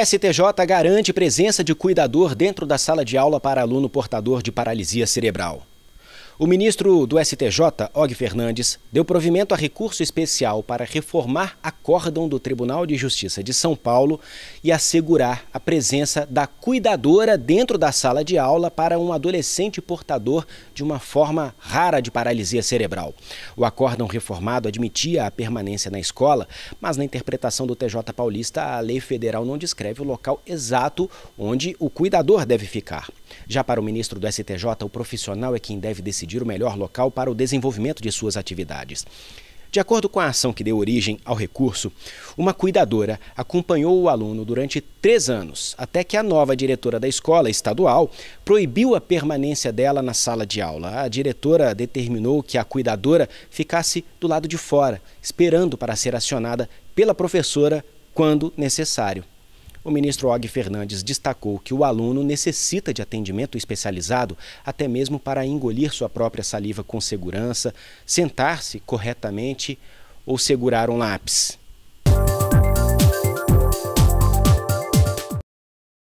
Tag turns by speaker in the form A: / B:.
A: STJ garante presença de cuidador dentro da sala de aula para aluno portador de paralisia cerebral. O ministro do STJ, Og Fernandes, deu provimento a recurso especial para reformar acórdão do Tribunal de Justiça de São Paulo e assegurar a presença da cuidadora dentro da sala de aula para um adolescente portador de uma forma rara de paralisia cerebral. O acórdão reformado admitia a permanência na escola, mas na interpretação do TJ paulista, a lei federal não descreve o local exato onde o cuidador deve ficar. Já para o ministro do STJ, o profissional é quem deve decidir o melhor local para o desenvolvimento de suas atividades. De acordo com a ação que deu origem ao recurso, uma cuidadora acompanhou o aluno durante três anos, até que a nova diretora da escola estadual proibiu a permanência dela na sala de aula. A diretora determinou que a cuidadora ficasse do lado de fora, esperando para ser acionada pela professora quando necessário. O ministro Og Fernandes destacou que o aluno necessita de atendimento especializado até mesmo para engolir sua própria saliva com segurança, sentar-se corretamente ou segurar um lápis.